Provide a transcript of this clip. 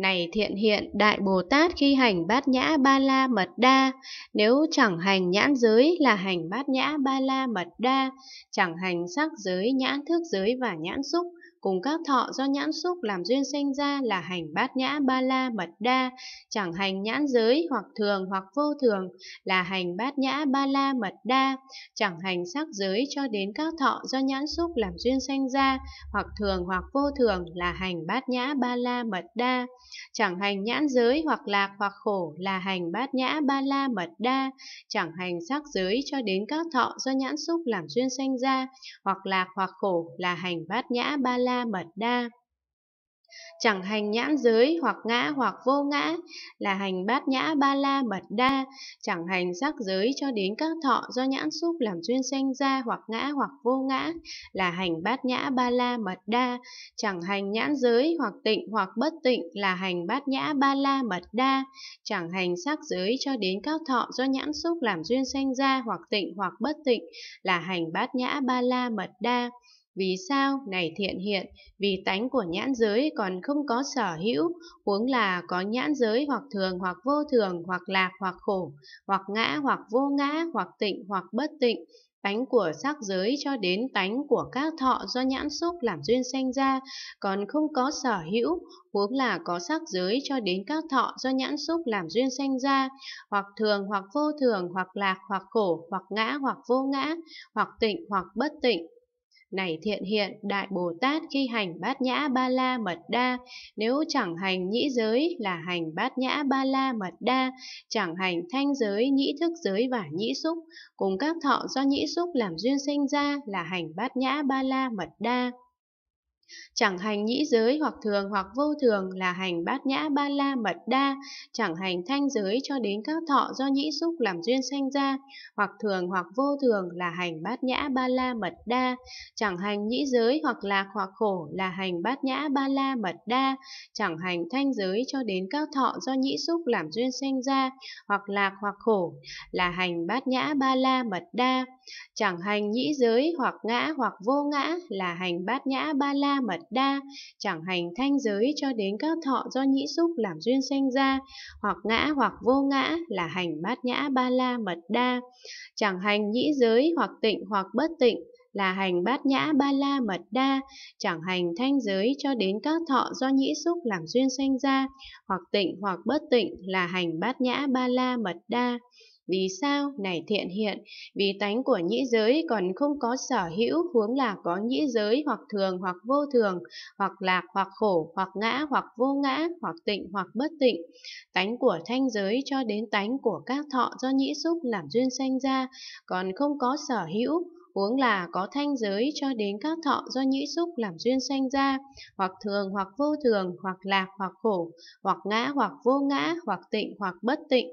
Này thiện hiện Đại Bồ Tát khi hành bát nhã ba la mật đa, nếu chẳng hành nhãn giới là hành bát nhã ba la mật đa, chẳng hành sắc giới, nhãn thức giới và nhãn xúc, cùng các thọ do nhãn xúc làm duyên sinh ra là hành bát nhã ba la mật đa, chẳng hành nhãn giới hoặc thường hoặc vô thường là hành bát nhã ba la mật đa, chẳng hành sắc giới cho đến các thọ do nhãn xúc làm duyên sinh ra hoặc thường hoặc vô thường là hành bát nhã ba la mật đa, chẳng hành nhãn giới hoặc lạc hoặc khổ là hành bát nhã ba la mật đa, chẳng hành sắc giới cho đến các thọ do nhãn xúc làm duyên sinh ra hoặc lạc hoặc khổ là hành bát nhã ba la la mật đa chẳng hành nhãn giới hoặc ngã hoặc vô ngã là hành bát nhã ba la mật đa chẳng hành sắc giới cho đến các thọ do nhãn xúc làm duyên sanh ra hoặc ngã hoặc vô ngã là hành bát nhã ba la mật đa chẳng hành nhãn giới hoặc tịnh hoặc bất tịnh là hành bát nhã ba la mật đa chẳng hành sắc giới cho đến các thọ do nhãn xúc làm duyên sanh ra hoặc tịnh hoặc bất tịnh là hành bát nhã ba la mật đa vì sao này thiện hiện, vì tánh của nhãn giới còn không có sở hữu, huống là có nhãn giới hoặc thường hoặc vô thường, hoặc lạc hoặc khổ, hoặc ngã hoặc vô ngã, hoặc tịnh hoặc bất tịnh, tánh của sắc giới cho đến tánh của các thọ do nhãn xúc làm duyên sanh ra, còn không có sở hữu, huống là có sắc giới cho đến các thọ do nhãn xúc làm duyên sanh ra, hoặc thường hoặc vô thường, hoặc lạc hoặc khổ, hoặc ngã hoặc vô ngã, hoặc tịnh hoặc bất tịnh. Này thiện hiện, Đại Bồ Tát khi hành bát nhã ba la mật đa, nếu chẳng hành nhĩ giới là hành bát nhã ba la mật đa, chẳng hành thanh giới, nhĩ thức giới và nhĩ xúc, cùng các thọ do nhĩ xúc làm duyên sinh ra là hành bát nhã ba la mật đa. Chẳng hành nhĩ giới hoặc thường hoặc vô thường là hành bát nhã ba la mật đa, chẳng hành thanh giới cho đến các thọ do nhĩ xúc làm duyên sanh ra, hoặc thường hoặc vô thường là hành bát nhã ba la mật đa, chẳng hành nhĩ giới hoặc lạc hoặc khổ là hành bát nhã ba la mật đa, chẳng hành thanh giới cho đến các thọ do nhĩ xúc làm duyên sanh ra, hoặc lạc hoặc khổ là hành bát nhã ba la mật đa, chẳng hành nhĩ giới hoặc ngã hoặc vô ngã là hành bát nhã ba la đa mật đa, chẳng hành thanh giới cho đến các thọ do nhĩ xúc làm duyên sanh ra, hoặc ngã hoặc vô ngã là hành bát nhã ba la mật đa, chẳng hành nhĩ giới hoặc tịnh hoặc bất tịnh là hành bát nhã ba la mật đa, chẳng hành thanh giới cho đến các thọ do nhĩ xúc làm duyên sanh ra, hoặc tịnh hoặc bất tịnh là hành bát nhã ba la mật đa. Vì sao? Này thiện hiện, vì tánh của nhĩ giới còn không có sở hữu huống là có nhĩ giới hoặc thường hoặc vô thường, hoặc lạc hoặc khổ, hoặc ngã hoặc vô ngã, hoặc tịnh hoặc bất tịnh. Tánh của thanh giới cho đến tánh của các thọ do nhĩ xúc làm duyên sanh ra, còn không có sở hữu, huống là có thanh giới cho đến các thọ do nhĩ xúc làm duyên sanh ra, hoặc thường hoặc vô thường, hoặc lạc hoặc khổ, hoặc ngã hoặc vô ngã, hoặc tịnh hoặc bất tịnh.